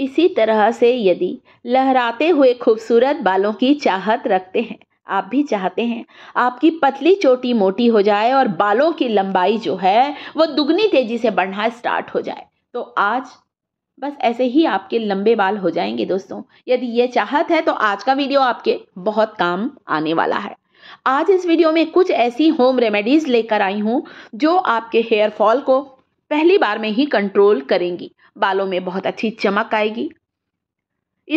इसी तरह से यदि लहराते हुए खूबसूरत बालों की चाहत रखते हैं आप भी चाहते हैं आपकी पतली चोटी मोटी हो जाए और बालों की लंबाई जो है वो दुगनी तेजी से बढ़ना स्टार्ट हो जाए तो आज बस ऐसे ही आपके लंबे बाल हो जाएंगे दोस्तों यदि ये चाहत है तो आज का वीडियो आपके बहुत काम आने वाला है आज इस वीडियो में कुछ ऐसी होम रेमेडीज लेकर आई हूँ जो आपके हेयर फॉल को पहली बार में ही कंट्रोल करेंगी बालों में बहुत अच्छी चमक आएगी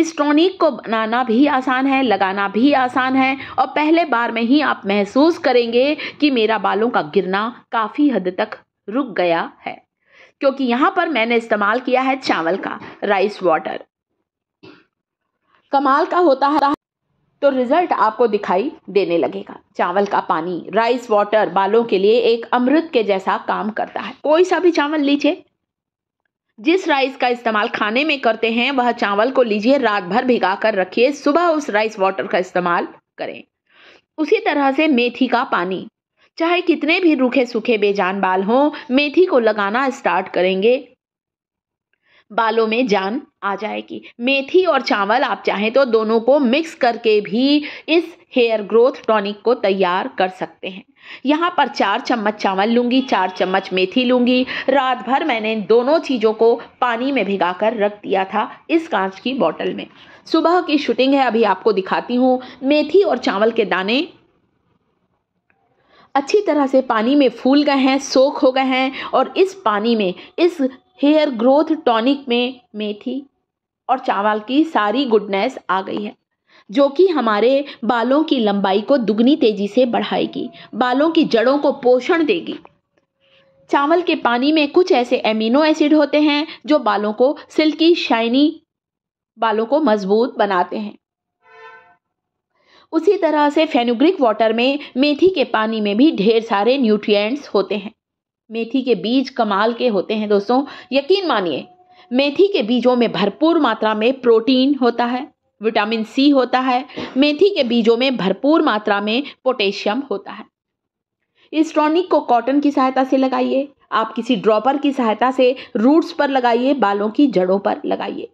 इस टॉनिक को बनाना भी आसान है लगाना भी आसान है और पहले बार में ही आप महसूस करेंगे कि मेरा बालों का गिरना काफ़ी हद तक रुक गया है क्योंकि यहाँ पर मैंने इस्तेमाल किया है चावल का राइस वाटर कमाल का होता है तो रिजल्ट आपको दिखाई देने लगेगा चावल का पानी राइस वाटर बालों के लिए एक अमृत के जैसा काम करता है कोई सा भी चावल लीजिए जिस राइस का इस्तेमाल खाने में करते हैं वह चावल को लीजिए रात भर भिगा कर रखिए सुबह उस राइस वाटर का इस्तेमाल करें उसी तरह से मेथी का पानी चाहे कितने भी रूखे सूखे बेजान बाल हों मेथी को लगाना स्टार्ट करेंगे बालों में जान आ जाएगी मेथी और चावल आप चाहें तो दोनों को मिक्स करके भी इस हेयर ग्रोथ टॉनिक को तैयार कर सकते हैं यहाँ पर चार चम्मच चावल लूँगी चार चम्मच मेथी लूँगी रात भर मैंने दोनों चीज़ों को पानी में भिगा कर रख दिया था इस कांच की बॉटल में सुबह की शूटिंग है अभी आपको दिखाती हूँ मेथी और चावल के दाने अच्छी तरह से पानी में फूल गए हैं सोख हो गए हैं और इस पानी में इस हेयर ग्रोथ टॉनिक में मेथी और चावल की सारी गुडनेस आ गई है जो कि हमारे बालों की लंबाई को दुगनी तेजी से बढ़ाएगी बालों की जड़ों को पोषण देगी चावल के पानी में कुछ ऐसे एमिनो एसिड होते हैं जो बालों को सिल्की शाइनी बालों को मजबूत बनाते हैं उसी तरह से फेनुग्रिक वाटर में मेथी के पानी में भी ढेर सारे न्यूट्रिएंट्स होते हैं मेथी के बीज कमाल के होते हैं दोस्तों यकीन मानिए मेथी के बीजों में भरपूर मात्रा में प्रोटीन होता है विटामिन सी होता है मेथी के बीजों में भरपूर मात्रा में पोटेशियम होता है इस टॉनिक को कॉटन की सहायता से लगाइए आप किसी ड्रॉपर की सहायता से रूट्स पर लगाइए बालों की जड़ों पर लगाइए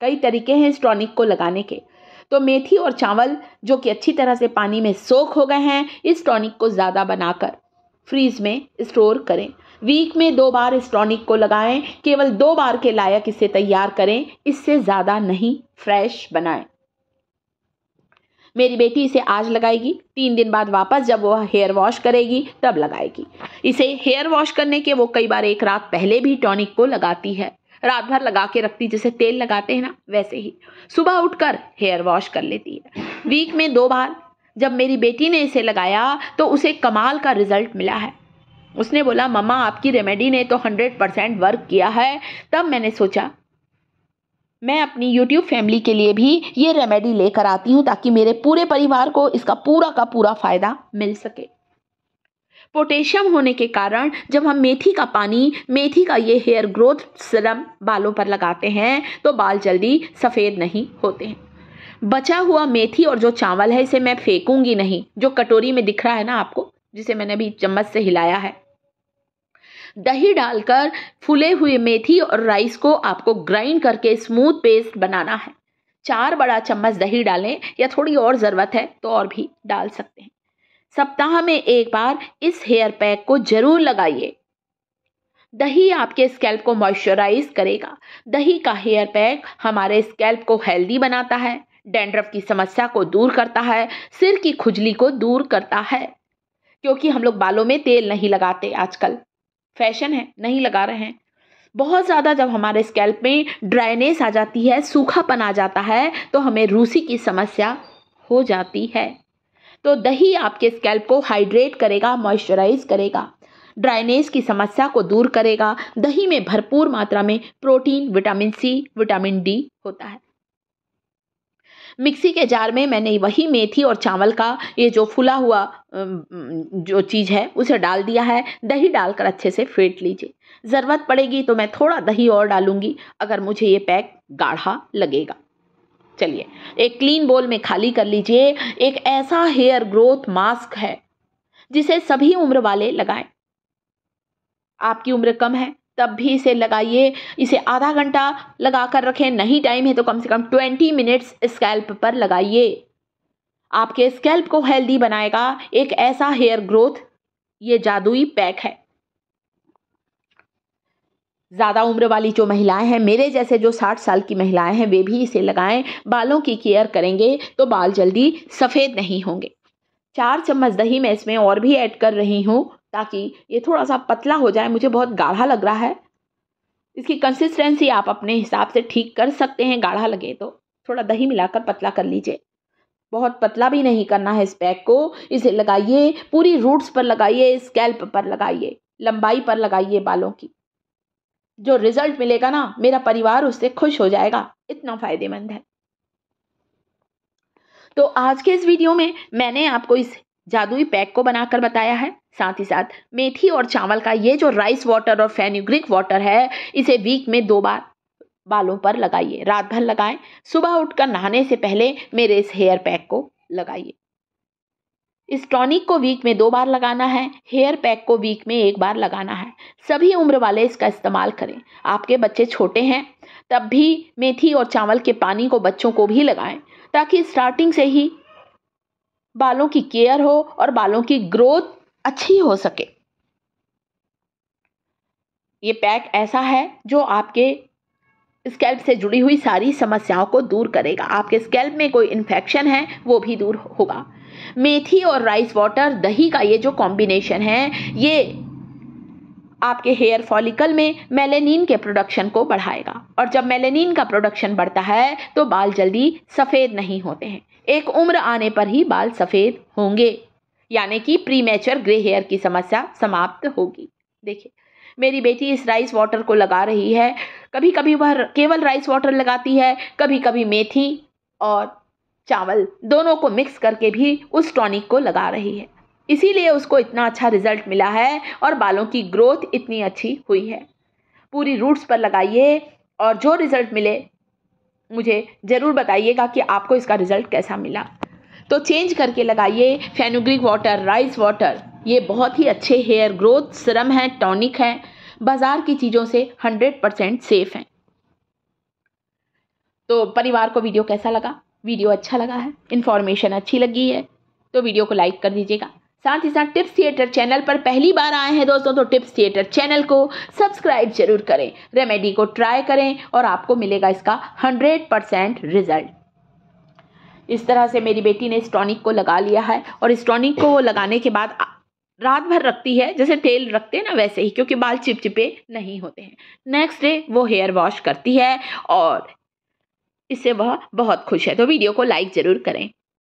कई तरीके हैं इस टॉनिक को लगाने के तो मेथी और चावल जो कि अच्छी तरह से पानी में सोख हो गए हैं इस टॉनिक को ज़्यादा बनाकर फ्रीज में स्टोर करें वीक में दो बार इस टॉनिक को लगाएं केवल दो बार के लायक इसे तैयार करें इससे ज़्यादा नहीं फ्रेश बनाएं मेरी बेटी इसे आज लगाएगी तीन दिन बाद वापस जब वह हेयर वॉश करेगी तब लगाएगी इसे हेयर वॉश करने के वो कई बार एक रात पहले भी टॉनिक को लगाती है रात भर लगा के रखती जैसे तेल लगाते हैं ना वैसे ही सुबह उठकर हेयर वॉश कर लेती है वीक में दो बार जब मेरी बेटी ने इसे लगाया तो उसे कमाल का रिजल्ट मिला है उसने बोला मम्मा आपकी रेमेडी ने तो हंड्रेड परसेंट वर्क किया है तब मैंने सोचा मैं अपनी यूट्यूब फैमिली के लिए भी ये रेमेडी लेकर आती हूँ ताकि मेरे पूरे परिवार को इसका पूरा का पूरा फ़ायदा मिल सके पोटेशियम होने के कारण जब हम मेथी का पानी मेथी का ये हेयर ग्रोथ सिरम बालों पर लगाते हैं तो बाल जल्दी सफ़ेद नहीं होते हैं बचा हुआ मेथी और जो चावल है इसे मैं फेंकूंगी नहीं जो कटोरी में दिख रहा है ना आपको जिसे मैंने अभी चम्मच से हिलाया है दही डालकर फुले हुए मेथी और राइस को आपको ग्राइंड करके स्मूथ पेस्ट बनाना है चार बड़ा चम्मच दही डालें या थोड़ी और ज़रूरत है तो और भी डाल सकते हैं सप्ताह में एक बार इस हेयर पैक को जरूर लगाइए दही आपके स्कैल्प को मॉइस्चराइज करेगा दही का हेयर पैक हमारे स्कैल्प को हेल्दी बनाता है डेंड्रफ की समस्या को दूर करता है सिर की खुजली को दूर करता है क्योंकि हम लोग बालों में तेल नहीं लगाते आजकल फैशन है नहीं लगा रहे हैं बहुत ज़्यादा जब हमारे स्कैल्प में ड्राइनेस आ जाती है सूखापन आ जाता है तो हमें रूसी की समस्या हो जाती है तो दही आपके स्कैल्प को हाइड्रेट करेगा मॉइस्चराइज करेगा ड्राइनेस की समस्या को दूर करेगा दही में भरपूर मात्रा में protein vitamin C vitamin D होता है मिक्सी के जार में मैंने वही मेथी और चावल का ये जो फुला हुआ जो चीज़ है उसे डाल दिया है दही डालकर अच्छे से फेंट लीजिए ज़रूरत पड़ेगी तो मैं थोड़ा दही और डालूंगी अगर मुझे ये पैक गाढ़ा लगेगा चलिए एक क्लीन बोल में खाली कर लीजिए एक ऐसा हेयर ग्रोथ मास्क है जिसे सभी उम्र वाले लगाएं आपकी उम्र कम है तब भी इसे लगाइए इसे आधा घंटा लगा कर रखें नहीं टाइम है तो कम से कम ट्वेंटी मिनट्स स्कैल्प पर लगाइए आपके स्कैल्प को हेल्दी बनाएगा एक ऐसा हेयर ग्रोथ ये जादुई पैक है ज़्यादा उम्र वाली जो महिलाएं हैं मेरे जैसे जो साठ साल की महिलाएं हैं वे भी इसे लगाएं बालों की केयर करेंगे तो बाल जल्दी सफ़ेद नहीं होंगे चार चम्मच दही मैं इसमें और भी ऐड कर रही हूँ ताकि ये थोड़ा सा पतला हो जाए मुझे बहुत गाढ़ा लग रहा है इसकी कंसिस्टेंसी आप अपने हिसाब से ठीक कर सकते हैं गाढ़ा लगे तो थोड़ा दही मिलाकर पतला कर लीजिए बहुत पतला भी नहीं करना है इस पैक को इसे लगाइए पूरी रूट्स पर लगाइए स्कैल्प पर लगाइए लंबाई पर लगाइए बालों की जो रिजल्ट मिलेगा ना मेरा परिवार उससे खुश हो जाएगा इतना फायदेमंद है तो आज के इस वीडियो में मैंने आपको इस जादुई पैक को बनाकर बताया है साथ ही साथ मेथी और चावल का ये जो राइस वाटर और फेन्यूग्रिक वाटर है इसे वीक में दो बार बालों पर लगाइए रात भर लगाएं सुबह उठकर नहाने से पहले मेरे इस हेयर पैक को लगाइए इस टॉनिक को वीक में दो बार लगाना है हेयर पैक को वीक में एक बार लगाना है सभी उम्र वाले इसका इस्तेमाल करें आपके बच्चे छोटे हैं तब भी मेथी और चावल के पानी को बच्चों को भी लगाएं ताकि स्टार्टिंग से ही बालों की केयर हो और बालों की ग्रोथ अच्छी हो सके ये पैक ऐसा है जो आपके स्कैल्प से जुड़ी हुई सारी समस्याओं को दूर करेगा आपके स्कैल्प में कोई इन्फेक्शन है वो भी दूर होगा मेथी और राइस वाटर दही का ये जो कॉम्बिनेशन है ये आपके हेयर फॉलिकल में मेलेनिन के प्रोडक्शन को बढ़ाएगा और जब मेलेनिन का प्रोडक्शन बढ़ता है तो बाल जल्दी सफ़ेद नहीं होते हैं एक उम्र आने पर ही बाल सफ़ेद होंगे यानी कि प्री मैचर ग्रे हेयर की समस्या समाप्त होगी देखिए मेरी बेटी इस राइस वाटर को लगा रही है कभी कभी वह केवल राइस वाटर लगाती है कभी कभी मेथी और चावल दोनों को मिक्स करके भी उस टॉनिक को लगा रही है इसीलिए उसको इतना अच्छा रिजल्ट मिला है और बालों की ग्रोथ इतनी अच्छी हुई है पूरी रूट्स पर लगाइए और जो रिज़ल्ट मिले मुझे ज़रूर बताइएगा कि आपको इसका रिज़ल्ट कैसा मिला तो चेंज करके लगाइए फेनुग्रिक वाटर राइस वाटर ये बहुत ही अच्छे हेयर ग्रोथ सिरम है टॉनिक हैं बाज़ार की चीज़ों से हंड्रेड परसेंट सेफ हैं तो परिवार को वीडियो कैसा लगा वीडियो अच्छा लगा है इन्फॉर्मेशन अच्छी लगी है तो वीडियो को लाइक कर दीजिएगा साथ ही साथ टिप्स थिएटर चैनल पर पहली बार आए हैं दोस्तों तो टिप्स थिएटर चैनल को सब्सक्राइब जरूर करें रेमेडी को ट्राई करें और आपको मिलेगा इसका हंड्रेड परसेंट रिजल्ट इस तरह से मेरी बेटी ने इस टॉनिक को लगा लिया है और इस टॉनिक को वो लगाने के बाद रात भर रखती है जैसे तेल रखते हैं ना वैसे ही क्योंकि बाल चिपचिपे नहीं होते हैं नेक्स्ट डे वो हेयर वॉश करती है और इससे वह बहुत खुश है तो वीडियो को लाइक ज़रूर करें